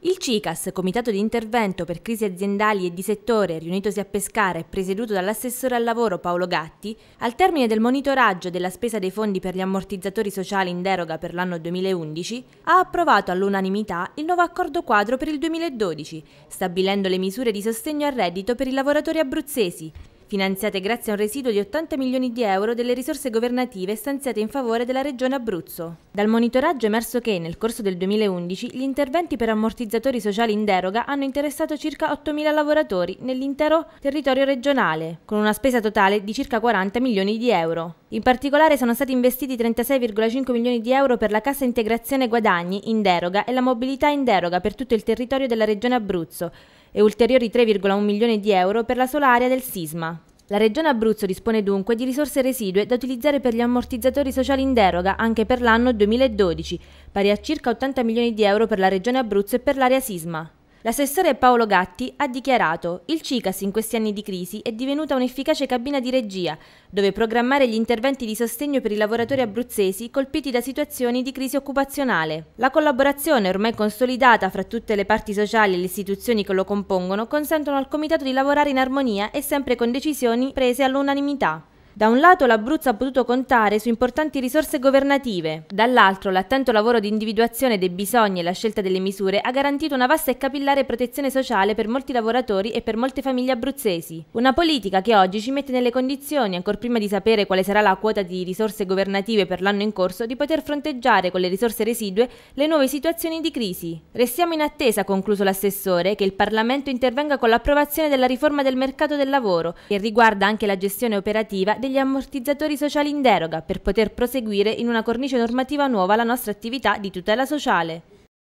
Il CICAS, Comitato di Intervento per Crisi Aziendali e di Settore, riunitosi a Pescara e presieduto dall'assessore al lavoro Paolo Gatti, al termine del monitoraggio della spesa dei fondi per gli ammortizzatori sociali in deroga per l'anno 2011, ha approvato all'unanimità il nuovo accordo quadro per il 2012, stabilendo le misure di sostegno al reddito per i lavoratori abruzzesi, finanziate grazie a un residuo di 80 milioni di euro delle risorse governative stanziate in favore della Regione Abruzzo. Dal monitoraggio è emerso che, nel corso del 2011, gli interventi per ammortizzatori sociali in deroga hanno interessato circa 8.000 lavoratori nell'intero territorio regionale, con una spesa totale di circa 40 milioni di euro. In particolare sono stati investiti 36,5 milioni di euro per la cassa integrazione guadagni in deroga e la mobilità in deroga per tutto il territorio della Regione Abruzzo, e ulteriori 3,1 milioni di euro per la sola area del sisma. La Regione Abruzzo dispone dunque di risorse residue da utilizzare per gli ammortizzatori sociali in deroga anche per l'anno 2012, pari a circa 80 milioni di euro per la Regione Abruzzo e per l'area sisma. L'assessore Paolo Gatti ha dichiarato «Il CICAS in questi anni di crisi è divenuta un'efficace cabina di regia, dove programmare gli interventi di sostegno per i lavoratori abruzzesi colpiti da situazioni di crisi occupazionale. La collaborazione ormai consolidata fra tutte le parti sociali e le istituzioni che lo compongono consentono al Comitato di lavorare in armonia e sempre con decisioni prese all'unanimità». Da un lato l'Abruzzo ha potuto contare su importanti risorse governative, dall'altro l'attento lavoro di individuazione dei bisogni e la scelta delle misure ha garantito una vasta e capillare protezione sociale per molti lavoratori e per molte famiglie abruzzesi. Una politica che oggi ci mette nelle condizioni, ancor prima di sapere quale sarà la quota di risorse governative per l'anno in corso, di poter fronteggiare con le risorse residue le nuove situazioni di crisi. Restiamo in attesa, concluso l'assessore, che il Parlamento intervenga con l'approvazione della riforma del mercato del lavoro, che riguarda anche la gestione operativa dei degli ammortizzatori sociali in deroga per poter proseguire in una cornice normativa nuova la nostra attività di tutela sociale.